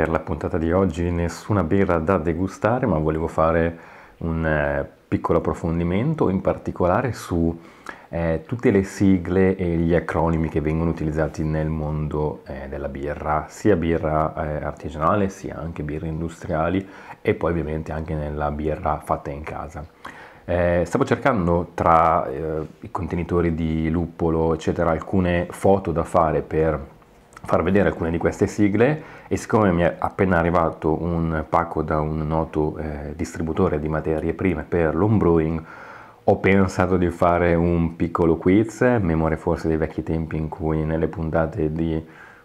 per la puntata di oggi nessuna birra da degustare, ma volevo fare un eh, piccolo approfondimento in particolare su eh, tutte le sigle e gli acronimi che vengono utilizzati nel mondo eh, della birra, sia birra eh, artigianale sia anche birre industriali e poi ovviamente anche nella birra fatta in casa. Eh, stavo cercando tra eh, i contenitori di luppolo, eccetera, alcune foto da fare per far vedere alcune di queste sigle e siccome mi è appena arrivato un pacco da un noto eh, distributore di materie prime per l'homebrewing ho pensato di fare un piccolo quiz, memoria forse dei vecchi tempi in cui nelle puntate di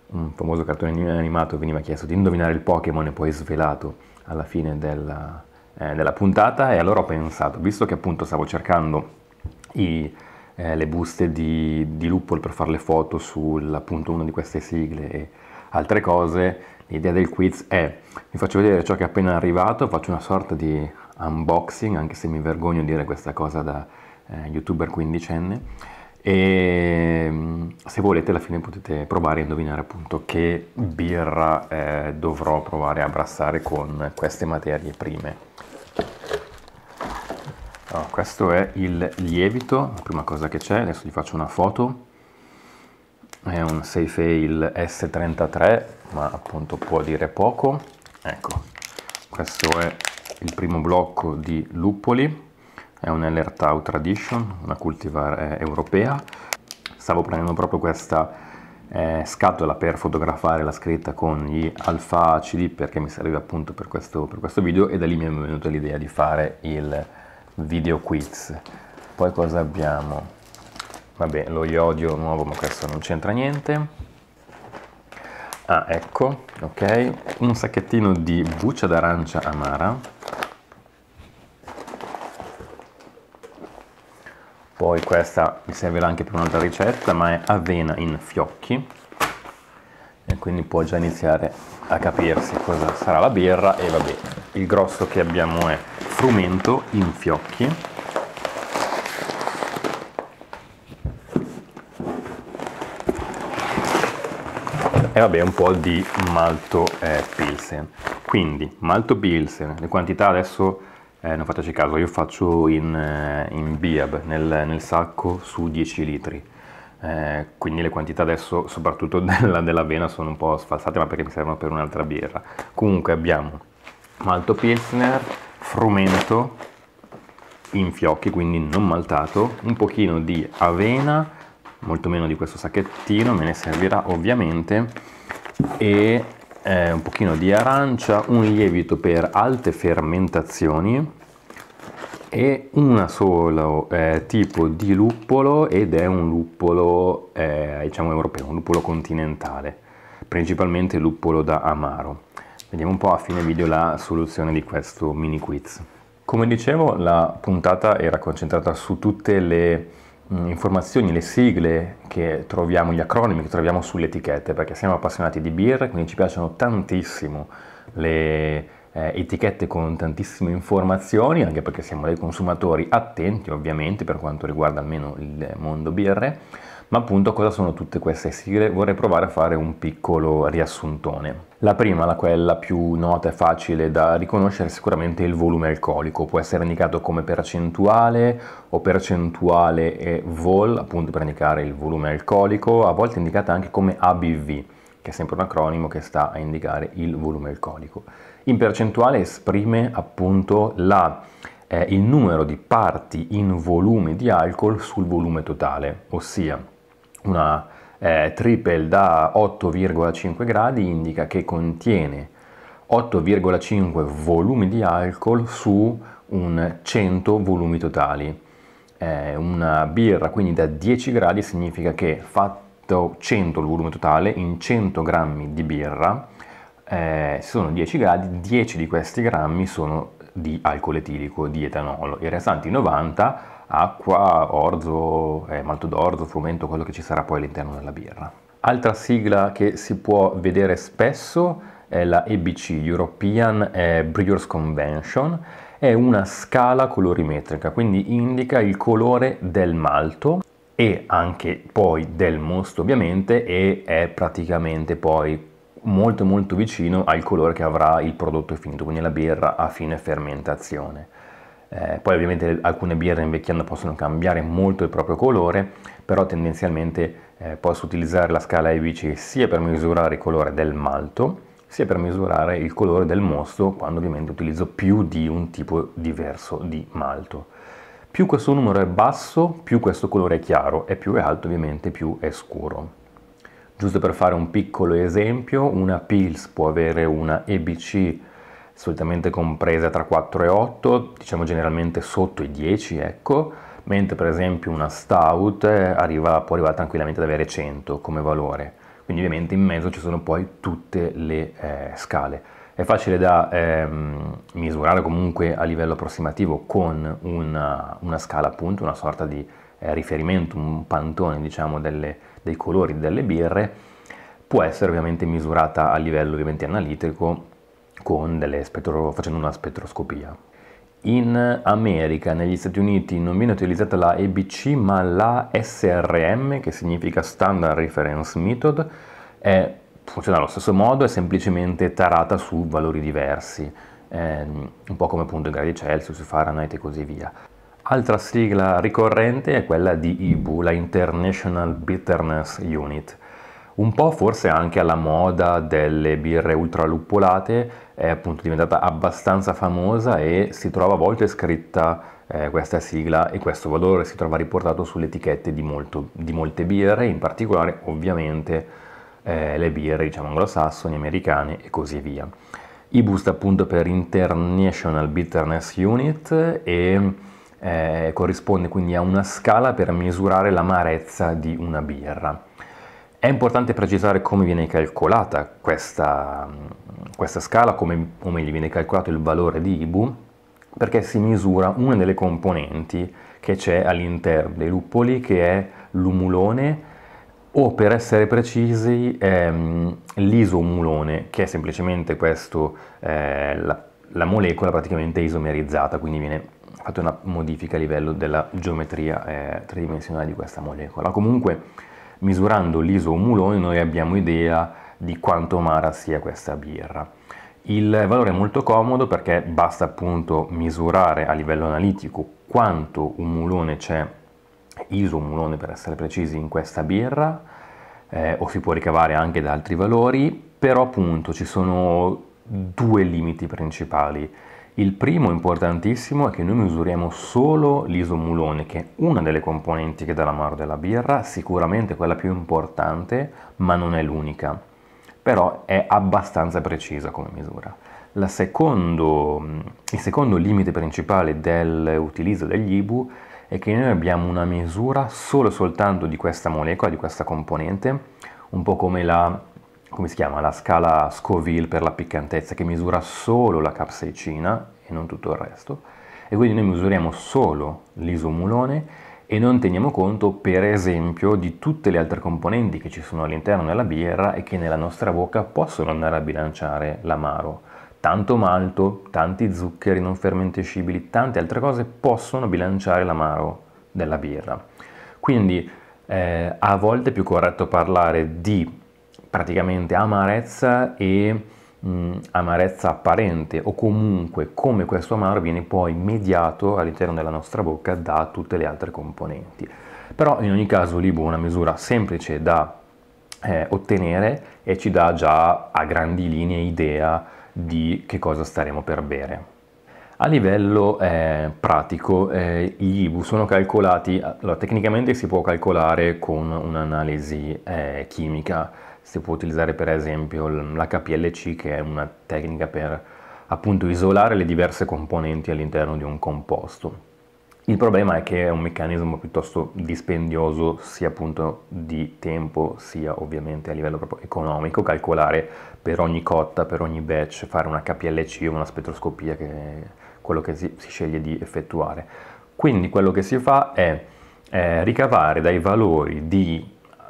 un famoso cartone animato veniva chiesto di indovinare il Pokémon e poi svelato alla fine della, eh, della puntata e allora ho pensato, visto che appunto stavo cercando i eh, le buste di, di Lupol per fare le foto su appunto una di queste sigle e altre cose, l'idea del quiz è vi faccio vedere ciò che è appena arrivato, faccio una sorta di unboxing, anche se mi vergogno di dire questa cosa da eh, youtuber quindicenne, e mm, se volete alla fine potete provare a indovinare appunto che birra eh, dovrò provare a abbrassare con queste materie prime. Allora, ah, questo è il lievito, la prima cosa che c'è, adesso gli faccio una foto. È un Seifail S33, ma appunto può dire poco. Ecco, questo è il primo blocco di luppoli, è un Ellertau Tradition, una cultivar eh, europea. Stavo prendendo proprio questa eh, scatola per fotografare la scritta con gli alfa acidi perché mi serve appunto per questo, per questo video e da lì mi è venuta l'idea di fare il video quiz. Poi cosa abbiamo? Vabbè, lo iodio nuovo, ma questo non c'entra niente. Ah, ecco, ok, un sacchettino di buccia d'arancia amara. Poi questa mi servirà anche per un'altra ricetta, ma è avena in fiocchi. E quindi può già iniziare a capirsi cosa sarà la birra e vabbè, il grosso che abbiamo è frumento in fiocchi. E vabbè, un po' di malto eh, pilsen. Quindi, malto pilsen, le quantità adesso eh, non fateci caso, io faccio in, eh, in biab, nel, nel sacco su 10 litri eh, quindi le quantità adesso, soprattutto della, dell'avena, sono un po' sfalsate, ma perché mi servono per un'altra birra. Comunque abbiamo malto pilsner, frumento in fiocchi, quindi non maltato, un pochino di avena, molto meno di questo sacchettino, me ne servirà ovviamente, e eh, un pochino di arancia, un lievito per alte fermentazioni, e un solo eh, tipo di luppolo ed è un luppolo eh, diciamo europeo, un luppolo continentale, principalmente luppolo da amaro. Vediamo un po' a fine video la soluzione di questo mini quiz. Come dicevo la puntata era concentrata su tutte le mh, mm, informazioni, le sigle che troviamo, gli acronimi che troviamo sulle etichette perché siamo appassionati di birra quindi ci piacciono tantissimo le eh, etichette con tantissime informazioni, anche perché siamo dei consumatori attenti ovviamente per quanto riguarda almeno il mondo BR, ma appunto cosa sono tutte queste sigle? Vorrei provare a fare un piccolo riassuntone. La prima, la quella più nota e facile da riconoscere, è sicuramente il volume alcolico, può essere indicato come percentuale o percentuale e vol, appunto per indicare il volume alcolico, a volte indicata anche come ABV che è sempre un acronimo che sta a indicare il volume alcolico. In percentuale esprime appunto la, eh, il numero di parti in volume di alcol sul volume totale, ossia una eh, triple da 8,5 gradi indica che contiene 8,5 volumi di alcol su un 100 volumi totali. Eh, una birra quindi da 10 gradi significa che fatta 100, 100 il volume totale in 100 grammi di birra eh, sono 10 gradi, 10 di questi grammi sono di alcol etilico, di etanolo, i restanti 90 acqua, orzo, eh, malto d'orzo, frumento, quello che ci sarà poi all'interno della birra. Altra sigla che si può vedere spesso è la EBC, European eh, Brewers Convention, è una scala colorimetrica, quindi indica il colore del malto e anche poi del most ovviamente e è praticamente poi molto molto vicino al colore che avrà il prodotto finito, quindi la birra a fine fermentazione. Eh, poi ovviamente alcune birre invecchiando possono cambiare molto il proprio colore, però tendenzialmente eh, posso utilizzare la scala EBC sia per misurare il colore del malto, sia per misurare il colore del mosto quando ovviamente utilizzo più di un tipo diverso di malto. Più questo numero è basso, più questo colore è chiaro e più è alto ovviamente più è scuro. Giusto per fare un piccolo esempio, una PILS può avere una EBC solitamente compresa tra 4 e 8, diciamo generalmente sotto i 10, ecco, mentre per esempio una Stout eh, arriva, può arrivare tranquillamente ad avere 100 come valore. Quindi ovviamente in mezzo ci sono poi tutte le eh, scale è facile da ehm, misurare comunque a livello approssimativo con una, una scala appunto, una sorta di eh, riferimento, un pantone diciamo delle, dei colori delle birre, può essere ovviamente misurata a livello ovviamente analitico spettro, facendo una spettroscopia. In America, negli Stati Uniti, non viene utilizzata la EBC ma la SRM, che significa Standard Reference Method, è funziona allo stesso modo, è semplicemente tarata su valori diversi, ehm, un po' come appunto i gradi Celsius, Fahrenheit e così via. Altra sigla ricorrente è quella di IBU, la International Bitterness Unit. Un po' forse anche alla moda delle birre ultraluppolate, è appunto diventata abbastanza famosa e si trova a volte scritta eh, questa sigla e questo valore si trova riportato sulle etichette di, molto, di molte birre, in particolare ovviamente eh, le birre diciamo anglosassoni, americane e così via. IBU sta appunto per International Bitterness Unit e eh, corrisponde quindi a una scala per misurare l'amarezza di una birra. È importante precisare come viene calcolata questa, questa scala, come, come viene calcolato il valore di IBU, perché si misura una delle componenti che c'è all'interno dei luppoli, che è l'umulone, o per essere precisi ehm, l'isomulone, che è semplicemente questo, eh, la, la, molecola praticamente isomerizzata, quindi viene fatta una modifica a livello della geometria eh, tridimensionale di questa molecola. Comunque, misurando l'isomulone noi abbiamo idea di quanto amara sia questa birra. Il valore è molto comodo perché basta appunto misurare a livello analitico quanto un mulone c'è ISO isomulone per essere precisi in questa birra eh, o si può ricavare anche da altri valori, però appunto ci sono due limiti principali. Il primo importantissimo è che noi misuriamo solo l'isomulone, che è una delle componenti che dà l'amaro della birra, sicuramente quella più importante, ma non è l'unica. Però è abbastanza precisa come misura. Secondo, il secondo limite principale dell'utilizzo degli IBU è che noi abbiamo una misura solo e soltanto di questa molecola, di questa componente, un po' come la, come chiama, la scala Scoville per la piccantezza, che misura solo la capsaicina e non tutto il resto, e quindi noi misuriamo solo l'isomulone e non teniamo conto per esempio di tutte le altre componenti che ci sono all'interno della birra e che nella nostra bocca possono andare a bilanciare l'amaro Tanto malto, tanti zuccheri non fermentescibili, tante altre cose possono bilanciare l'amaro della birra. Quindi eh, a volte è più corretto parlare di praticamente amarezza e mh, mm, amarezza apparente o comunque come questo amaro viene poi mediato all'interno della nostra bocca da tutte le altre componenti. Però in ogni caso Libo è una misura semplice da eh, ottenere e ci dà già a grandi linee idea di che cosa staremo per bere. A livello eh, pratico eh, gli IBU sono calcolati, allora, tecnicamente si può calcolare con un'analisi eh, chimica, si può utilizzare per esempio l'HPLC che è una tecnica per appunto isolare le diverse componenti all'interno di un composto il problema è che è un meccanismo piuttosto dispendioso sia appunto di tempo sia ovviamente a livello proprio economico calcolare per ogni cotta, per ogni batch, fare una KPLC o una spettroscopia che è quello che si, si sceglie di effettuare. Quindi quello che si fa è eh, ricavare dai valori di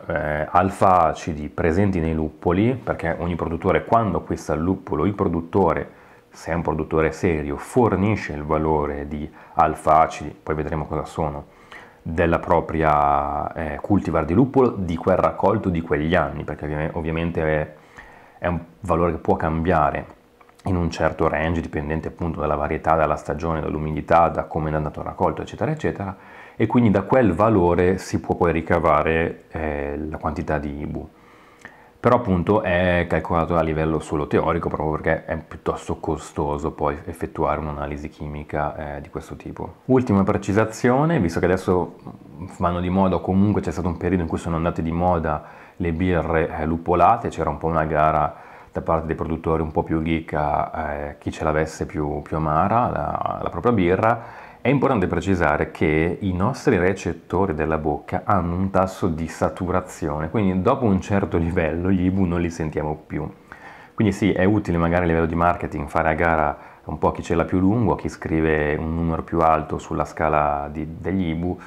eh, alfa acidi presenti nei luppoli, perché ogni produttore quando acquista il luppolo, il produttore se è un produttore serio, fornisce il valore di alfa-acidi, poi vedremo cosa sono, della propria eh, cultivar di luppolo di quel raccolto di quegli anni, perché ovviamente è, è, un valore che può cambiare in un certo range dipendente appunto dalla varietà, dalla stagione, dall'umidità, da come è andato il raccolto, eccetera, eccetera, e quindi da quel valore si può poi ricavare eh, la quantità di IBU però appunto è calcolato a livello solo teorico proprio perché è piuttosto costoso poi effettuare un'analisi chimica eh, di questo tipo. Ultima precisazione, visto che adesso mm, vanno di moda o comunque c'è stato un periodo in cui sono andate di moda le birre eh, lupolate, c'era un po' una gara da parte dei produttori un po' più geek a eh, chi ce l'avesse più, più amara la, la propria birra, è importante precisare che i nostri recettori della bocca hanno un tasso di saturazione, quindi dopo un certo livello gli IBU non li sentiamo più. Quindi sì, è utile magari a livello di marketing fare a gara un po' chi ce l'ha più lungo, chi scrive un numero più alto sulla scala di, degli IBU,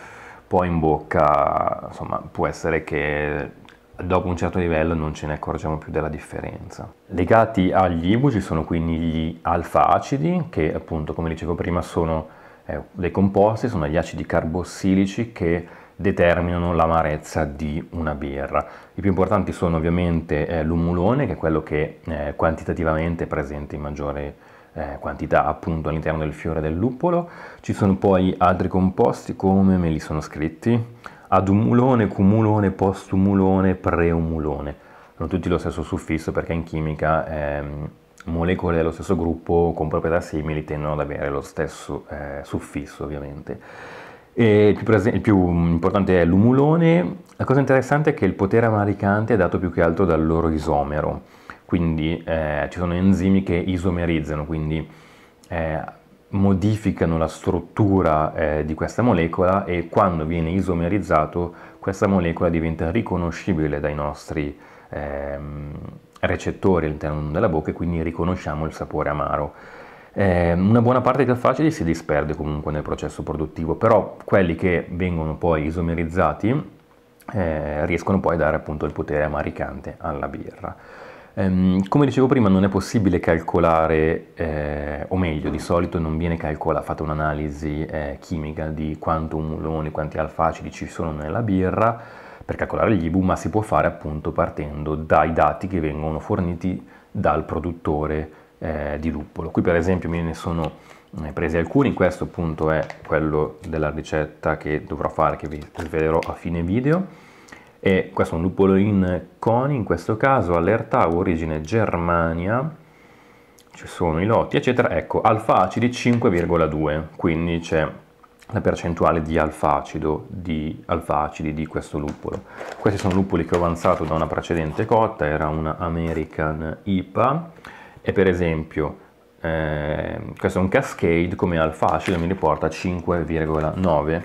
poi in bocca insomma, può essere che dopo un certo livello non ce ne accorgiamo più della differenza. Legati agli IBU ci sono quindi gli alfa acidi, che appunto come dicevo prima sono eh, dei composti sono gli acidi carbossilici che determinano l'amarezza di una birra. I più importanti sono ovviamente eh, l'umulone, che è quello che eh, quantitativamente è presente in maggiore eh, quantità appunto all'interno del fiore del luppolo. Ci sono poi altri composti come me li sono scritti, adumulone, cumulone, postumulone, preumulone. Sono tutti lo stesso suffisso perché in chimica ehm, molecole dello stesso gruppo con proprietà simili tendono ad avere lo stesso eh, suffisso ovviamente. Il più, il, più importante è l'umulone, la cosa interessante è che il potere amaricante è dato più che altro dal loro isomero, quindi eh, ci sono enzimi che isomerizzano, quindi eh, modificano la struttura eh, di questa molecola e quando viene isomerizzato questa molecola diventa riconoscibile dai nostri... Ehm, recettori all'interno della bocca e quindi riconosciamo il sapore amaro. Eh, una buona parte dei tafacidi si disperde comunque nel processo produttivo, però quelli che vengono poi isomerizzati eh, riescono poi a dare appunto il potere amaricante alla birra. Ehm, come dicevo prima non è possibile calcolare, eh, o meglio di solito non viene calcolata, fatta un'analisi eh, chimica di quanto umuloni, quanti alfacidi ci sono nella birra, per calcolare gli IBU, ma si può fare appunto partendo dai dati che vengono forniti dal produttore eh, di luppolo. Qui per esempio me ne sono eh, presi alcuni, questo appunto è quello della ricetta che dovrò fare, che vi svelerò a fine video. E questo è un luppolo in coni, in questo caso allerta, origine Germania, ci sono i lotti eccetera, ecco alfa acidi 5,2, quindi c'è la percentuale di alfa, di alfa acidi di questo luppolo. Questi sono luppoli che ho avanzato da una precedente cotta, era una American IPA e per esempio eh, questo è un Cascade come alfa acido mi riporta 5,9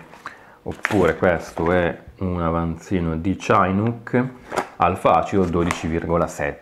oppure questo è un avanzino di Chinook alfa acido 12,7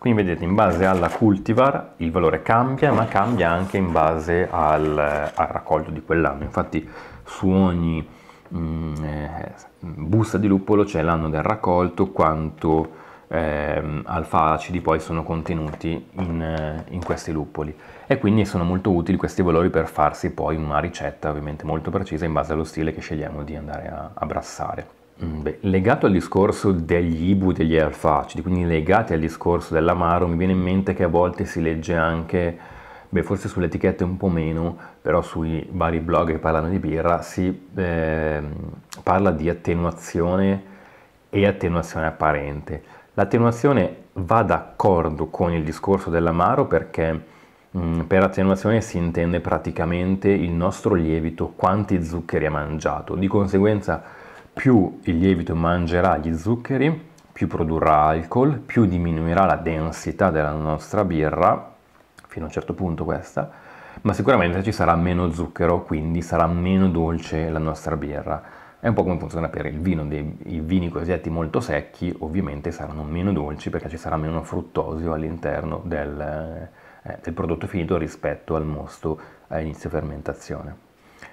quindi vedete in base alla cultivar il valore cambia ma cambia anche in base al, al raccolto di quell'anno. Infatti su ogni mh, mm, eh, busta di luppolo c'è l'anno del raccolto, quanto eh, alfa acidi poi sono contenuti in, eh, in, questi luppoli e quindi sono molto utili questi valori per farsi poi una ricetta ovviamente molto precisa in base allo stile che scegliamo di andare a, a brassare. Mm, beh, legato al discorso degli ibu e degli alfacidi, quindi legati al discorso dell'amaro, mi viene in mente che a volte si legge anche, beh, forse sulle etichette un po' meno, però sui vari blog che parlano di birra, si eh, parla di attenuazione e attenuazione apparente. L'attenuazione va d'accordo con il discorso dell'amaro perché mh, mm, per attenuazione si intende praticamente il nostro lievito, quanti zuccheri ha mangiato, di conseguenza più il lievito mangerà gli zuccheri, più produrrà alcol, più diminuirà la densità della nostra birra, fino a un certo punto questa, ma sicuramente ci sarà meno zucchero, quindi sarà meno dolce la nostra birra. È un po' come funziona per il vino, dei, i vini cosiddetti molto secchi ovviamente saranno meno dolci perché ci sarà meno fruttosio all'interno del, eh, del prodotto finito rispetto al mosto a inizio fermentazione.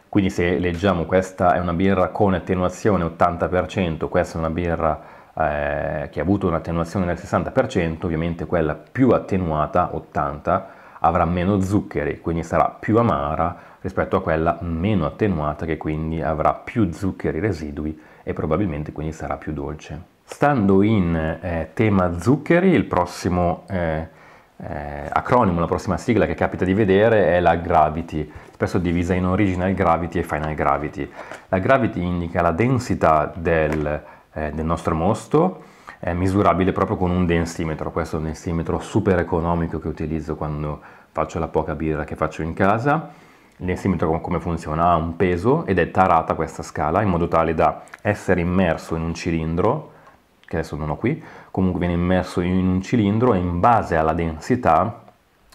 Quindi se leggiamo questa è una birra con attenuazione 80%, questa è una birra eh, che ha avuto un'attenuazione del 60%, ovviamente quella più attenuata, 80%, avrà meno zuccheri, quindi sarà più amara rispetto a quella meno attenuata che quindi avrà più zuccheri residui e probabilmente quindi sarà più dolce. Stando in eh, tema zuccheri, il prossimo eh, eh, acronimo, la prossima sigla che capita di vedere è la gravity, spesso divisa in original gravity e final gravity. La gravity indica la densità del, eh, del nostro mosto, è misurabile proprio con un densimetro, questo è un densimetro super economico che utilizzo quando faccio la poca birra che faccio in casa. Il densimetro come funziona? Ha un peso ed è tarata questa scala in modo tale da essere immerso in un cilindro che adesso non ho qui, comunque viene immerso in un cilindro e in base alla densità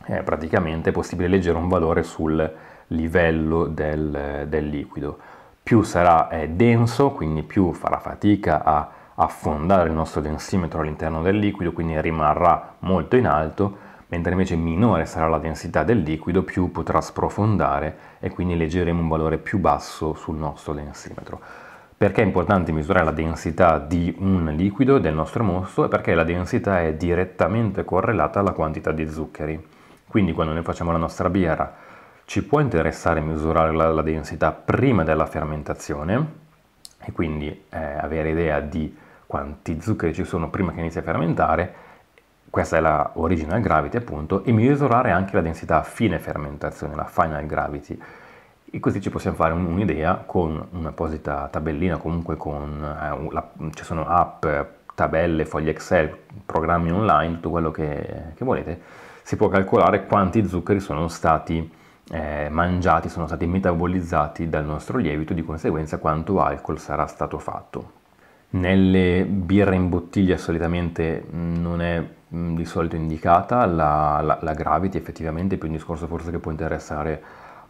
eh, è praticamente possibile leggere un valore sul livello del, del liquido. Più sarà eh, denso, quindi più farà fatica a affondare il nostro densimetro all'interno del liquido, quindi rimarrà molto in alto, mentre invece minore sarà la densità del liquido, più potrà sprofondare e quindi leggeremo un valore più basso sul nostro densimetro. Perché è importante misurare la densità di un liquido del nostro mosto? Perché la densità è direttamente correlata alla quantità di zuccheri. Quindi quando noi facciamo la nostra birra ci può interessare misurare la, la densità prima della fermentazione e quindi eh, avere idea di quanti zuccheri ci sono prima che inizi a fermentare. Questa è la original gravity appunto e misurare anche la densità a fine fermentazione, la final gravity e così ci possiamo fare un'idea con un'apposita tabellina, comunque con, eh, la, ci sono app, tabelle, fogli Excel, programmi online, tutto quello che, che volete, si può calcolare quanti zuccheri sono stati eh, mangiati, sono stati metabolizzati dal nostro lievito, di conseguenza quanto alcol sarà stato fatto. Nelle birre in bottiglia solitamente mm, non è mm, di solito indicata la, la, la gravity, effettivamente è più un discorso forse che può interessare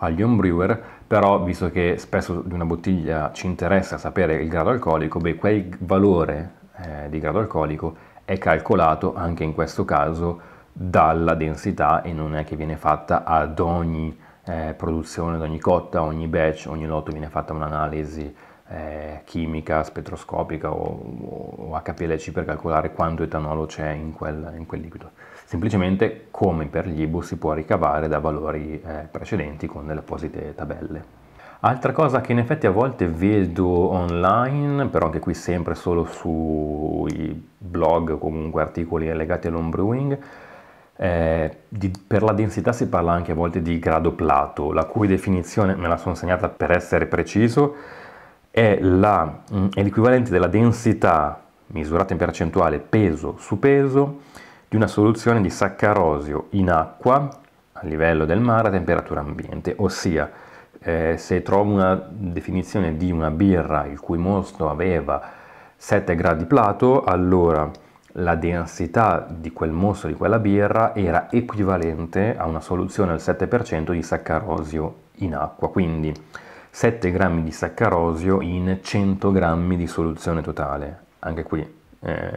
agli homebrewer, però visto che spesso di una bottiglia ci interessa sapere il grado alcolico, beh, quel valore eh, di grado alcolico è calcolato anche in questo caso dalla densità e non è che viene fatta ad ogni eh, produzione, ad ogni cotta, ogni batch, ogni lotto viene fatta un'analisi eh, chimica, spettroscopica o, o, o per calcolare quanto etanolo c'è in quel, in quel liquido semplicemente come per gli ebook si può ricavare da valori eh, precedenti con le apposite tabelle. Altra cosa che in effetti a volte vedo online, però anche qui sempre solo sui blog o comunque articoli legati all'homebrewing, eh, per la densità si parla anche a volte di grado plato, la cui definizione me la sono segnata per essere preciso, è, la, mm, è l'equivalente della densità misurata in percentuale peso su peso di una soluzione di saccarosio in acqua a livello del mare a temperatura ambiente, ossia eh, se trovo una definizione di una birra il cui mosto aveva 7 gradi plato, allora la densità di quel mosto di quella birra era equivalente a una soluzione al 7% di saccarosio in acqua, quindi 7 grammi di saccarosio in 100 grammi di soluzione totale. Anche qui eh,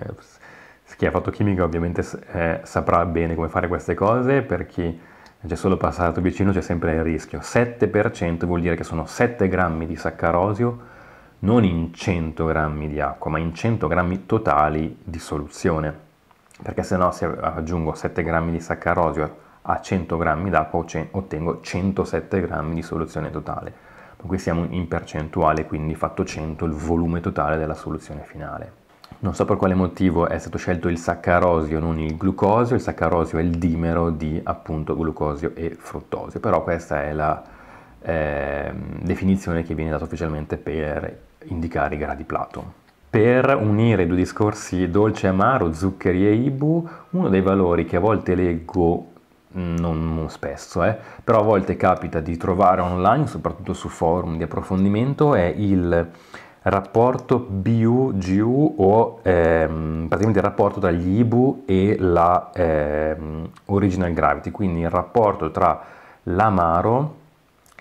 chi ha fatto chimica ovviamente eh, saprà bene come fare queste cose, per chi è già solo passato vicino c'è sempre il rischio. 7% vuol dire che sono 7 grammi di saccarosio non in 100 grammi di acqua, ma in 100 grammi totali di soluzione. Perché se no se aggiungo 7 grammi di saccarosio a 100 grammi d'acqua ottengo 107 grammi di soluzione totale. qui siamo in percentuale, quindi fatto 100 il volume totale della soluzione finale. Non so per quale motivo è stato scelto il saccarosio, non il glucosio, il saccarosio è il dimero di appunto glucosio e fruttosio, però questa è la eh, definizione che viene data ufficialmente per indicare i gradi Plato. Per unire i due discorsi dolce e amaro, zuccheri e ibu, uno dei valori che a volte leggo mm, non spesso, eh, però a volte capita di trovare online, soprattutto su forum di approfondimento, è il rapporto BU-GU o ehm, praticamente il rapporto tra gli IBU e la ehm, original gravity, quindi il rapporto tra l'amaro,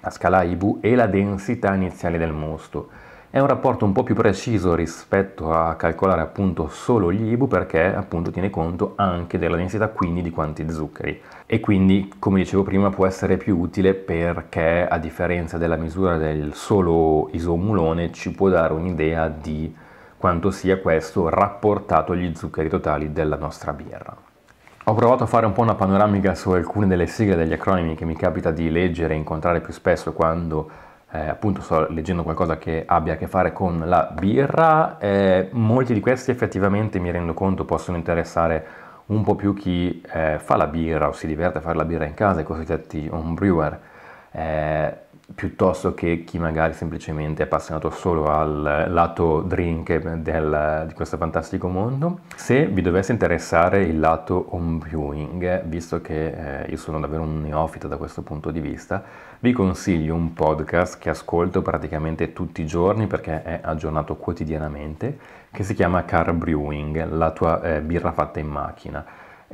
la scala IBU e la densità iniziale del mosto. È un rapporto un po' più preciso rispetto a calcolare appunto solo gli IBU perché appunto tiene conto anche della densità, quindi di quanti zuccheri. E quindi, come dicevo prima, può essere più utile perché a differenza della misura del solo isomulone ci può dare un'idea di quanto sia questo rapportato agli zuccheri totali della nostra birra. Ho provato a fare un po' una panoramica su alcune delle sigle degli acronimi che mi capita di leggere e incontrare più spesso quando eh, appunto sto leggendo qualcosa che abbia a che fare con la birra, eh, molti di questi effettivamente mi rendo conto possono interessare un po' più chi eh, fa la birra o si diverte a fare la birra in casa, i cosiddetti home brewer. Eh, piuttosto che chi magari semplicemente è appassionato solo al lato drink del, di questo fantastico mondo. Se vi dovesse interessare il lato homebrewing, visto che eh, io sono davvero un neofita da questo punto di vista, vi consiglio un podcast che ascolto praticamente tutti i giorni perché è aggiornato quotidianamente, che si chiama Car Brewing, la tua eh, birra fatta in macchina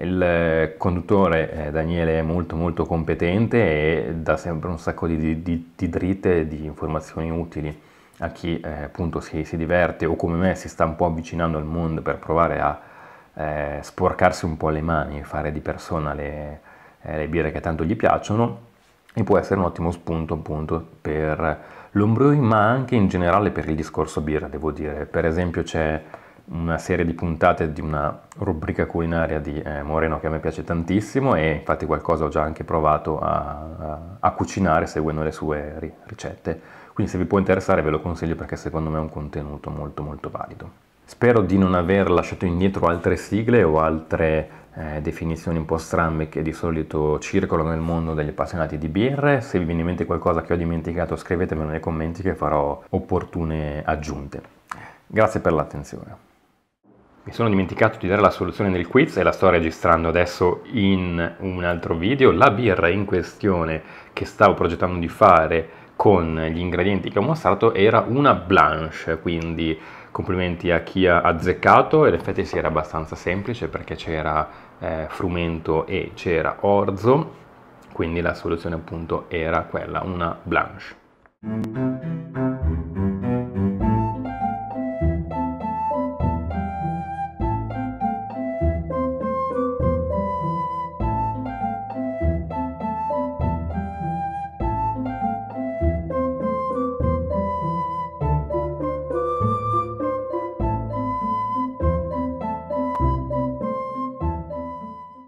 il eh, conduttore eh, Daniele è molto molto competente e dà sempre un sacco di, di, di dritte e di informazioni utili a chi eh, appunto si, si, diverte o come me si sta un po' avvicinando al mondo per provare a eh, sporcarsi un po' le mani e fare di persona le, eh, le birre che tanto gli piacciono e può essere un ottimo spunto appunto per l'ombrewing ma anche in generale per il discorso birra devo dire per esempio c'è una serie di puntate di una rubrica culinaria di eh, Moreno che a me piace tantissimo e infatti qualcosa ho già anche provato a, a, a cucinare seguendo le sue ri- ricette. Quindi se vi può interessare ve lo consiglio perché secondo me è un contenuto molto molto valido. Spero di non aver lasciato indietro altre sigle o altre eh, definizioni un po' strambe che di solito circolano nel mondo degli appassionati di birre. Se vi viene in mente qualcosa che ho dimenticato scrivetemelo nei commenti che farò opportune aggiunte. Grazie per l'attenzione. Mi sono dimenticato di dare la soluzione del quiz e la sto registrando adesso in un altro video. La birra in questione che stavo progettando di fare con gli ingredienti che ho mostrato era una blanche, quindi complimenti a chi ha azzeccato. ed effetti si era abbastanza semplice perché c'era eh, frumento e c'era orzo, quindi la soluzione appunto era quella, una blanche.